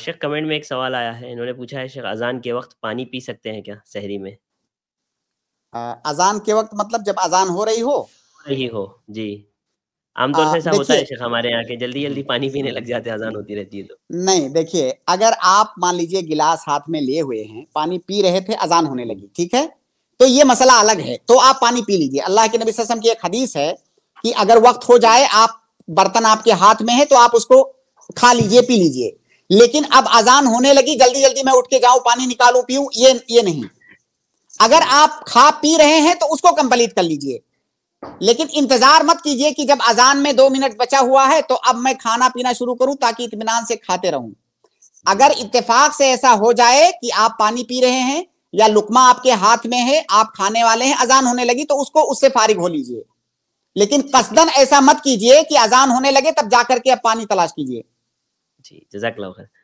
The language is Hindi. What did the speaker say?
शेख कमेंट में एक सवाल आया है इन्होंने पूछा है शेख अजान के वक्त पानी पी सकते हैं क्या शहरी में आ, अजान के वक्त मतलब जब अजान हो रही हो रही हो जी आमतौर से ऐसा होता है शेख हमारे यहाँ के जल्दी जल्दी पानी पीने लग जाते हैं अजान होती रहती है तो नहीं देखिए अगर आप मान लीजिए गिलास हाथ में लिए हुए हैं पानी पी रहे थे अजान होने लगी ठीक है तो ये मसला अलग है तो आप पानी पी लीजिए अल्लाह के नबी की एक हदीस है कि अगर वक्त हो जाए आप बर्तन आपके हाथ में है तो आप उसको खा लीजिए पी लीजिए लेकिन अब अजान होने लगी जल्दी जल्दी मैं उठ के जाऊं पानी निकालू पीऊ ये ये नहीं अगर आप खा पी रहे हैं तो उसको कंप्लीट कर लीजिए लेकिन इंतजार मत कीजिए कि जब अजान में दो मिनट बचा हुआ है तो अब मैं खाना पीना शुरू करूं ताकि इतमान से खाते रहूं अगर इत्तेफाक से ऐसा हो जाए कि आप पानी पी रहे हैं या लुकमा आपके हाथ में है आप खाने वाले हैं अजान होने लगी तो उसको उससे फारिग हो लीजिए लेकिन कसदन ऐसा मत कीजिए कि अजान होने लगे तब जाकर के आप पानी तलाश कीजिए Does that look